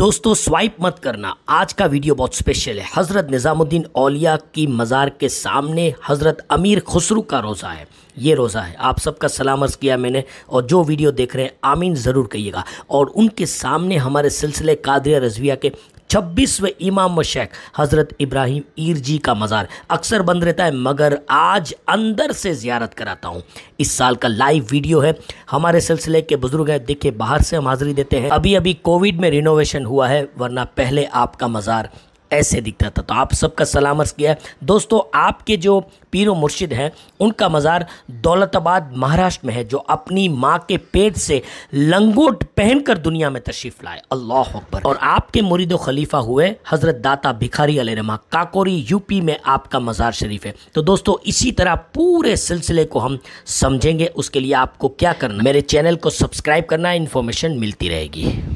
दोस्तों स्वाइप मत करना आज का वीडियो बहुत स्पेशल है हज़रत निज़ामुद्दीन औलिया की मज़ार के सामने हज़रत अमीर खुसरू का रोज़ा है ये रोज़ा है आप सबका सलाम अर्ज़ किया मैंने और जो वीडियो देख रहे हैं आमीन ज़रूर कहिएगा और उनके सामने हमारे सिलसिले कादरिया रजविया के छब्बीसवें इमाम शेख हज़रत इब्राहिम ईर जी का मज़ार अक्सर बंद रहता है मगर आज अंदर से ज़्यारत कराता हूँ इस साल का लाइव वीडियो है हमारे सिलसिले के बुज़ुर्ग हैं देखिए बाहर से हम हाज़िरी देते हैं अभी अभी कोविड में रिनोवेशन हुआ है वरना पहले आपका मज़ार ऐसे दिखता था तो आप सबका सलामर्श किया दोस्तों आपके जो पीर व मुर्शिद हैं उनका मज़ार दौलताबाद महाराष्ट्र में है जो अपनी माँ के पेट से लंगोट पहनकर दुनिया में तशरीफ़ लाए अल्लाह अकबर और आपके मुरीद खलीफा हुए हज़रत दाता भिखारी अलरमा काकोरी यूपी में आपका मज़ार शरीफ है तो दोस्तों इसी तरह पूरे सिलसिले को हम समझेंगे उसके लिए आपको क्या करना मेरे चैनल को सब्सक्राइब करना इन्फॉर्मेशन मिलती रहेगी